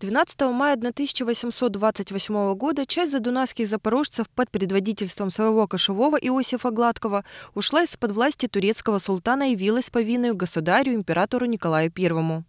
12 мая 1828 года часть задунайских запорожцев под предводительством своего кошевого Иосифа Гладкого ушла из-под власти турецкого султана и явилась повинную государю императору Николаю I.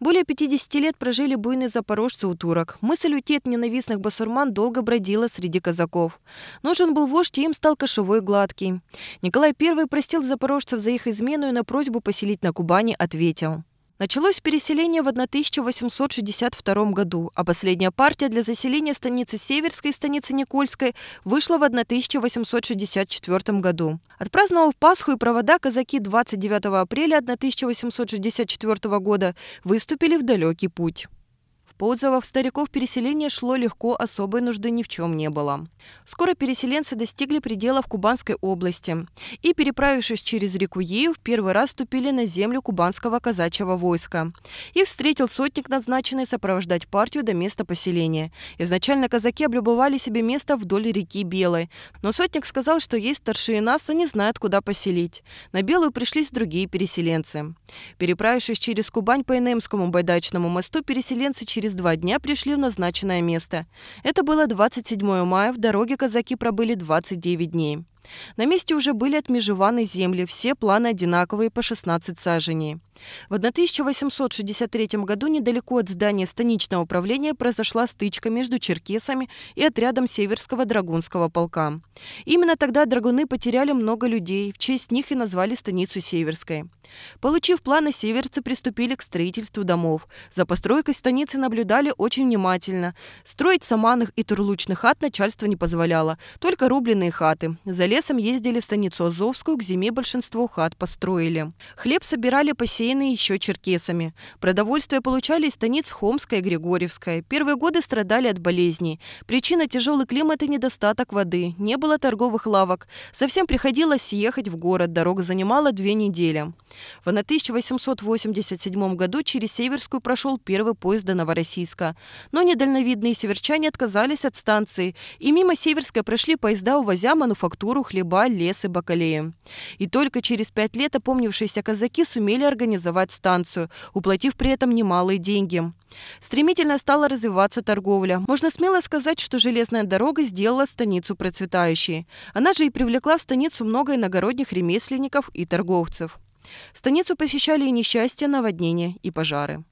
Более 50 лет прожили буйные запорожцы у турок. Мысль уйти от ненавистных басурман долго бродила среди казаков. Нужен был вождь, и им стал кошевой гладкий. Николай I простил запорожцев за их измену и на просьбу поселить на Кубани ответил – Началось переселение в 1862 году, а последняя партия для заселения станицы Северской и станицы Никольской вышла в 1864 году. Отпраздновав Пасху и провода, казаки 29 апреля 1864 года выступили в далекий путь. По отзывам стариков, переселение шло легко, особой нужды ни в чем не было. Скоро переселенцы достигли пределов Кубанской области и, переправившись через реку Ею, в первый раз ступили на землю кубанского казачьего войска. Их встретил сотник, назначенный сопровождать партию до места поселения. Изначально казаки облюбовали себе место вдоль реки Белой, но сотник сказал, что есть старшие нас, и не знают, куда поселить. На Белую пришлись другие переселенцы. Переправившись через Кубань по Инемскому байдачному мосту, переселенцы через через два дня пришли в назначенное место. Это было 27 мая, в дороге казаки пробыли 29 дней. На месте уже были отмежеваны земли, все планы одинаковые по 16 саженей. В 1863 году недалеко от здания станичного управления произошла стычка между черкесами и отрядом Северского драгунского полка. Именно тогда драгуны потеряли много людей, в честь них и назвали станицу Северской. Получив планы, северцы приступили к строительству домов. За постройкой станицы наблюдали очень внимательно. Строить саманных и турлучных хат начальство не позволяло, только рубленые хаты. За лесом ездили в станицу Азовскую, к зиме большинство хат построили. Хлеб собирали по сей посеяны еще черкесами. Продовольствие получали из станиц Хомская и Григорьевская. Первые годы страдали от болезней. Причина – тяжелый климат и недостаток воды. Не было торговых лавок. Совсем приходилось ехать в город. Дорога занимала две недели. В 1887 году через Северскую прошел первый поезд до Новороссийска. Но недальновидные северчане отказались от станции. И мимо Северской прошли поезда, увозя мануфактуру хлеба, лес и бакалеи. И только через пять лет опомнившиеся казаки сумели организовать организовать станцию, уплатив при этом немалые деньги. Стремительно стала развиваться торговля. Можно смело сказать, что железная дорога сделала станицу процветающей. Она же и привлекла в станицу много иногородних ремесленников и торговцев. Станицу посещали и несчастья, наводнения и пожары.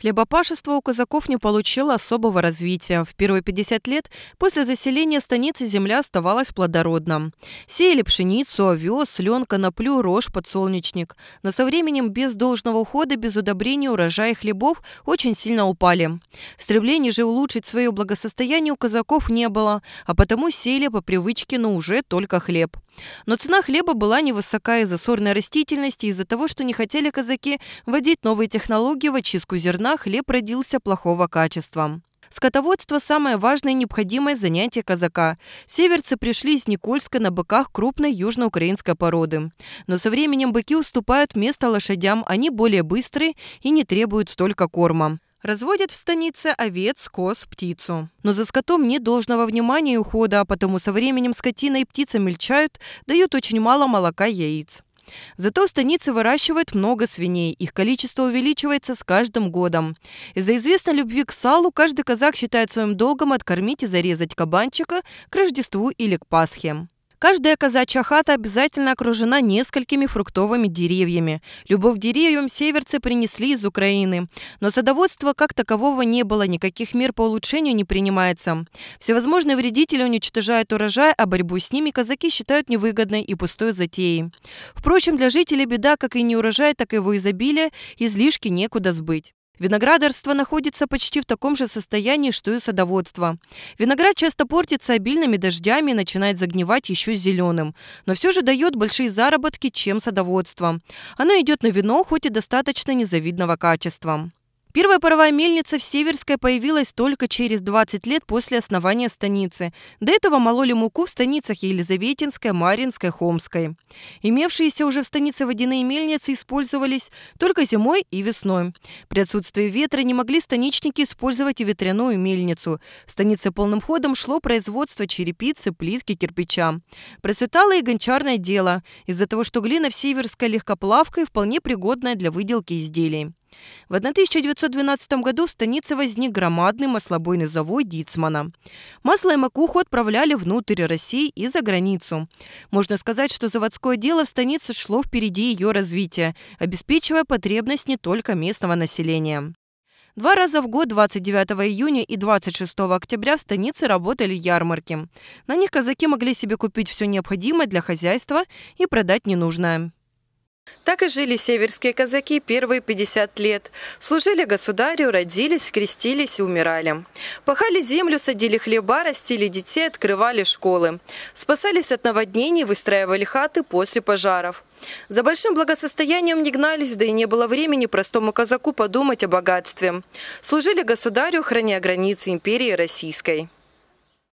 Хлебопашество у казаков не получило особого развития. В первые 50 лет после заселения станицы земля оставалась плодородна. Сеяли пшеницу, овес, лен, коноплю, рожь, подсолнечник. Но со временем без должного ухода, без удобрения урожаи хлебов очень сильно упали. Стремлений же улучшить свое благосостояние у казаков не было, а потому сеяли по привычке, но уже только хлеб. Но цена хлеба была невысока из-за сорной растительности, из-за того, что не хотели казаки вводить новые технологии в очистку зерна, хлеб родился плохого качества. Скотоводство – самое важное и необходимое занятие казака. Северцы пришли из Никольска на быках крупной южноукраинской породы. Но со временем быки уступают место лошадям, они более быстрые и не требуют столько корма. Разводят в станице овец, коз, птицу. Но за скотом нет должного внимания и ухода, потому со временем скотина и птица мельчают, дают очень мало молока и яиц. Зато в выращивают много свиней, их количество увеличивается с каждым годом. Из-за известной любви к салу каждый казак считает своим долгом откормить и зарезать кабанчика к Рождеству или к Пасхе. Каждая казачья хата обязательно окружена несколькими фруктовыми деревьями. Любовь к деревьям северцы принесли из Украины. Но садоводства как такового не было, никаких мер по улучшению не принимается. Всевозможные вредители уничтожают урожай, а борьбу с ними казаки считают невыгодной и пустой затеей. Впрочем, для жителей беда, как и не урожай, так и его изобилие, излишки некуда сбыть. Виноградарство находится почти в таком же состоянии, что и садоводство. Виноград часто портится обильными дождями и начинает загнивать еще зеленым, но все же дает большие заработки, чем садоводство. Оно идет на вино, хоть и достаточно незавидного качества. Первая паровая мельница в Северской появилась только через 20 лет после основания станицы. До этого мололи муку в станицах Елизаветинской, Маринской, Хомской. Имевшиеся уже в станице водяные мельницы использовались только зимой и весной. При отсутствии ветра не могли станичники использовать и ветряную мельницу. В станице полным ходом шло производство черепицы, плитки, кирпича. Процветало и гончарное дело, из-за того, что глина в Северской легкоплавкой вполне пригодная для выделки изделий. В 1912 году в станице возник громадный маслобойный завод Дицмана. Масло и макуху отправляли внутрь России и за границу. Можно сказать, что заводское дело в станице шло впереди ее развития, обеспечивая потребность не только местного населения. Два раза в год, 29 июня и 26 октября, в станице работали ярмарки. На них казаки могли себе купить все необходимое для хозяйства и продать ненужное. Так и жили северские казаки первые 50 лет. Служили государю, родились, крестились и умирали. Пахали землю, садили хлеба, растили детей, открывали школы. Спасались от наводнений, выстраивали хаты после пожаров. За большим благосостоянием не гнались, да и не было времени простому казаку подумать о богатстве. Служили государю, храня границы империи российской.